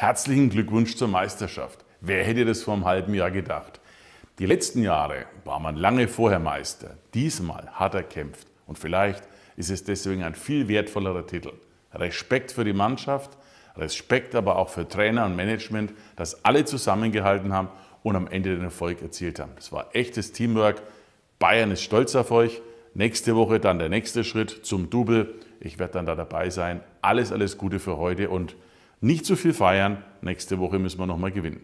Herzlichen Glückwunsch zur Meisterschaft. Wer hätte das vor einem halben Jahr gedacht? Die letzten Jahre war man lange vorher Meister. Diesmal hat er kämpft. Und vielleicht ist es deswegen ein viel wertvollerer Titel. Respekt für die Mannschaft, Respekt aber auch für Trainer und Management, dass alle zusammengehalten haben und am Ende den Erfolg erzielt haben. Das war echtes Teamwork. Bayern ist stolz auf euch. Nächste Woche dann der nächste Schritt zum Double. Ich werde dann da dabei sein. Alles, alles Gute für heute und nicht zu viel feiern. Nächste Woche müssen wir nochmal gewinnen.